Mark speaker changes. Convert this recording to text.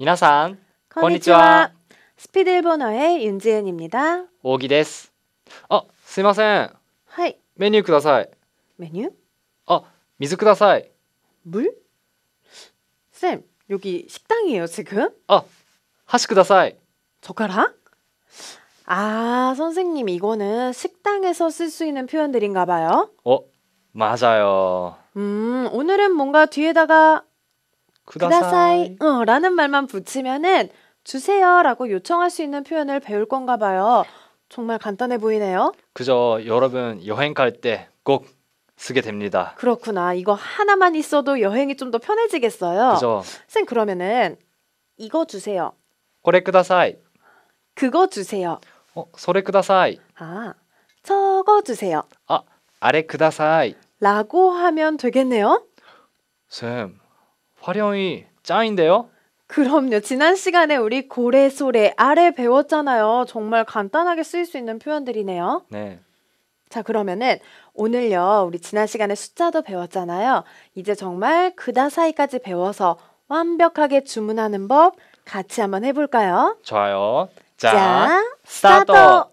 Speaker 1: 皆さんこんにちは.
Speaker 2: 스피드 일본어의 윤지은입니다.
Speaker 1: 오기 데스. 아, すいません.はいメニューください.メニューあ水ください. 물? 쌤, 여기
Speaker 2: 식당이에요, 지금? 아, 하시 ください. 젓가락? 아, 선생님 이거는 식당에서 쓸 수 있는 표현들인가 봐요.
Speaker 1: 어, 맞아요.
Speaker 2: 음, 오늘은 뭔가 뒤에다가 그다사이 어, 라는 말만 붙이면은 주세요라고 요청할 수 있는 표현을 배울 건가 봐요. 정말 간단해 보이네요.
Speaker 1: 그저 여러분 여행 갈 때 꼭 쓰게 됩니다.
Speaker 2: 그렇구나. 이거 하나만 있어도 여행이 좀 더 편해지겠어요. 그죠. 쌤 그러면은 이거 주세요.
Speaker 1: 고래 그다사이.
Speaker 2: 그거 주세요.
Speaker 1: 어, 소래 그다사이.
Speaker 2: 아, 저거 주세요.
Speaker 1: 아, 아래 그다사이.
Speaker 2: 라고 하면 되겠네요.
Speaker 1: 쌤, 화려이 짱인데요?
Speaker 2: 그럼요. 지난 시간에 우리 고래, 소래, 아래 배웠잖아요. 정말 간단하게 쓰일 수 있는 표현들이네요. 네. 자, 그러면은 오늘요. 우리 지난 시간에 숫자도 배웠잖아요. 이제 정말 그다사이까지 배워서 완벽하게 주문하는 법 같이 한번 해볼까요?
Speaker 1: 좋아요. 자, 스타트!